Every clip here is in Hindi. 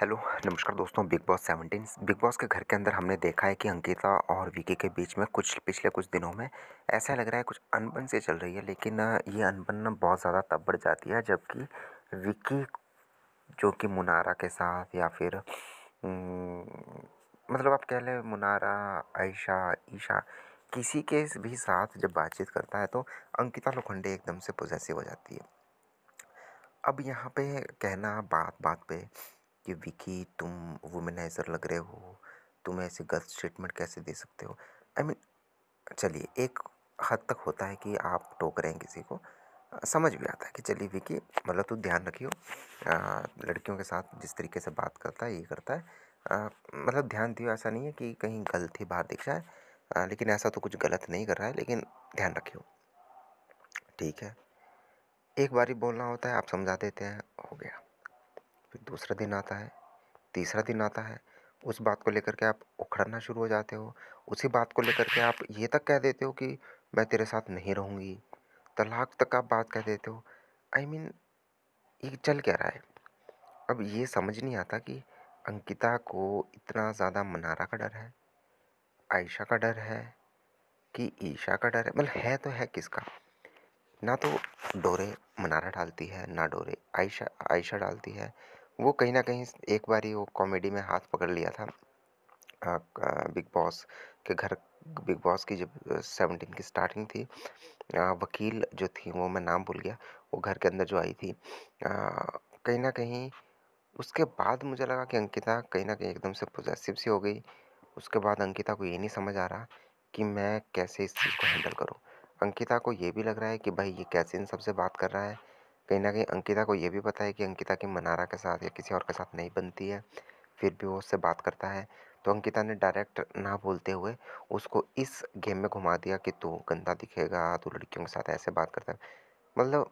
हेलो नमस्कार दोस्तों Bigg Boss seventeen Bigg Boss के घर के अंदर हमने देखा है कि अंकिता और विकी के बीच में कुछ पिछले कुछ दिनों में ऐसा लग रहा है कुछ अनबन से चल रही है लेकिन ये अनबन बहुत ज़्यादा तब बढ़ जाती है जबकि विकी जो कि मुनारा के साथ या फिर मतलब आप कह लें मुनारा आयशा ईशा किसी के भी साथ जब बातचीत करता है तो अंकिता लोखंडे एकदम से पोजेसिव हो जाती है अब यहाँ पे कहना बात बात पे कि विकी तुम वुमेनाइज़र लग रहे हो तुम ऐसे गलत स्टेटमेंट कैसे दे सकते हो आई I मीन mean, चलिए एक हद तक होता है कि आप टोक रहे हैं किसी को समझ भी आता है कि चलिए विकी मतलब तू ध्यान रखियो लड़कियों के साथ जिस तरीके से बात करता है ये करता है मतलब ध्यान दियो ऐसा नहीं है कि कहीं गलत ही बात दिख रहा है लेकिन ऐसा तो कुछ गलत नहीं कर रहा है लेकिन ध्यान रखियो ठीक है एक बारी बोलना होता है आप समझा देते हैं हो गया दूसरा दिन आता है तीसरा दिन आता है उस बात को लेकर के आप उखड़ना शुरू हो जाते हो उसी बात को लेकर के आप ये तक कह देते हो कि मैं तेरे साथ नहीं रहूँगी तलाक तक आप बात कह देते हो आई I मीन mean, ये चल क्या रहा है अब ये समझ नहीं आता कि अंकिता को इतना ज़्यादा मनारा का डर है आयशा का डर है कि ईशा का डर है मतलब है तो है किसका ना तो डोरे मनारा डालती है ना डोरे आयशा आयशा डालती है वो कहीं ना कहीं एक बार ही वो कॉमेडी में हाथ पकड़ लिया था बिग बॉस के घर बिग बॉस की जब सेवनटीन की स्टार्टिंग थी वकील जो थी वो मैं नाम भूल गया वो घर के अंदर जो आई थी कहीं ना कहीं उसके बाद मुझे लगा कि अंकिता कहीं ना कहीं एकदम से पोजेसिव सी हो गई उसके बाद अंकिता को ये नहीं समझ आ रहा कि मैं कैसे इस चीज़ को हैंडल करूँ अंकिता को ये भी लग रहा है कि भाई ये कैसे इन सबसे बात कर रहा है कहीं ना कहीं अंकिता को ये भी पता है कि अंकिता की मनारा के साथ या किसी और के साथ नहीं बनती है फिर भी वो उससे बात करता है तो अंकिता ने डायरेक्ट ना बोलते हुए उसको इस गेम में घुमा दिया कि तू गंदा दिखेगा तू लड़कियों के साथ ऐसे बात करता है मतलब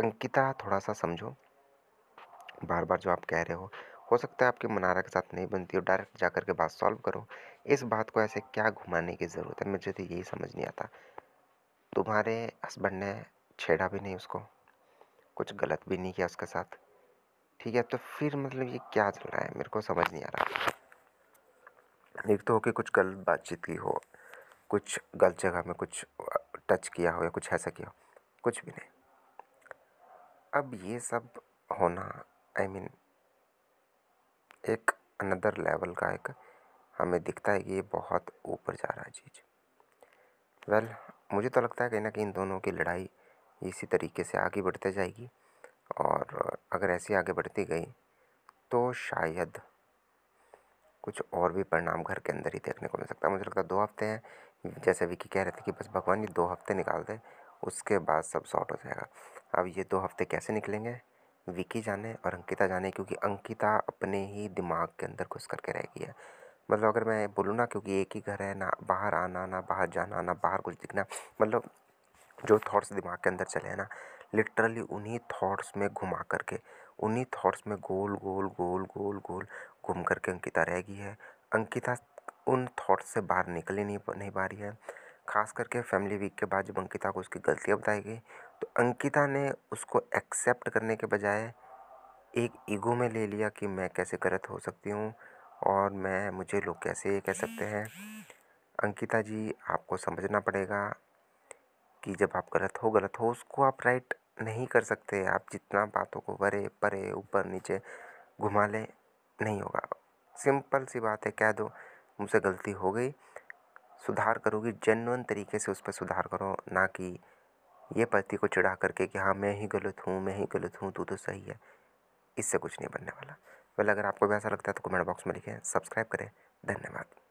अंकिता थोड़ा सा समझो बार बार जो आप कह रहे हो हो सकता है आपकी मनारा के साथ नहीं बनती हो डायरेक्ट जा कर के बात सॉल्व करो इस बात को ऐसे क्या घुमाने की ज़रूरत है मुझे तो यही समझ नहीं आता तुम्हारे हस्बैंड ने छेड़ा भी नहीं उसको कुछ गलत भी नहीं किया उसके साथ ठीक है तो फिर मतलब ये क्या चल रहा है मेरे को समझ नहीं आ रहा एक तो हो कि कुछ गलत बातचीत की हो कुछ गलत जगह में कुछ टच किया हो या कुछ ऐसा किया हो कुछ भी नहीं अब ये सब होना आई I मीन mean, एक अनदर लेवल का एक हमें दिखता है कि ये बहुत ऊपर जा रहा है चीज़ वेल well, मुझे तो लगता है कहीं ना कहीं इन दोनों की लड़ाई इसी तरीके से आगे बढ़ते जाएगी और अगर ऐसे आगे बढ़ती गई तो शायद कुछ और भी परिणाम घर के अंदर ही देखने को मिल सकता है मुझे लगता है दो हफ्ते हैं जैसे विकी कह रहे थे कि बस भगवान ये दो हफ्ते निकाल दें उसके बाद सब सॉर्ट हो जाएगा अब ये दो हफ्ते कैसे निकलेंगे विकी जाने और अंकिता जाने क्योंकि अंकिता अपने ही दिमाग के अंदर घुस करके रह गई है मतलब अगर मैं बोलूँ ना क्योंकि एक ही घर है ना बाहर आना ना बाहर जाना ना बाहर कुछ दिखना मतलब जो थॉट्स दिमाग के अंदर चले हैं ना लिटरली उन्हीं थॉट्स में घुमा करके उन्हीं थॉट्स में गोल गोल गोल गोल गोल घूम करके अंकिता रह गई है अंकिता उन थॉट्स से बाहर निकल ही नहीं नहीं पा रही है खास करके फैमिली वीक के बाद जब अंकिता को उसकी गलतियाँ बताई गई तो अंकिता ने उसको एक्सेप्ट करने के बजाय एक ईगो में ले लिया कि मैं कैसे गलत हो सकती हूँ और मैं मुझे लोग कैसे ये कह सकते हैं अंकिता जी आपको समझना पड़ेगा कि जब आप गलत हो गलत हो उसको आप राइट नहीं कर सकते आप जितना बातों को बरे परे ऊपर नीचे घुमा लें नहीं होगा सिंपल सी बात है कह दो मुझसे गलती हो गई सुधार करोगी जेनवन तरीके से उस पर सुधार करो ना कि ये पति को चिढ़ा करके कि हाँ मैं ही गलत हूँ मैं ही गलत हूँ तू तो सही है इससे कुछ नहीं बनने वाला वेल अगर आपको भी ऐसा लगता है तो कमेंट बॉक्स में लिखें सब्सक्राइब करें धन्यवाद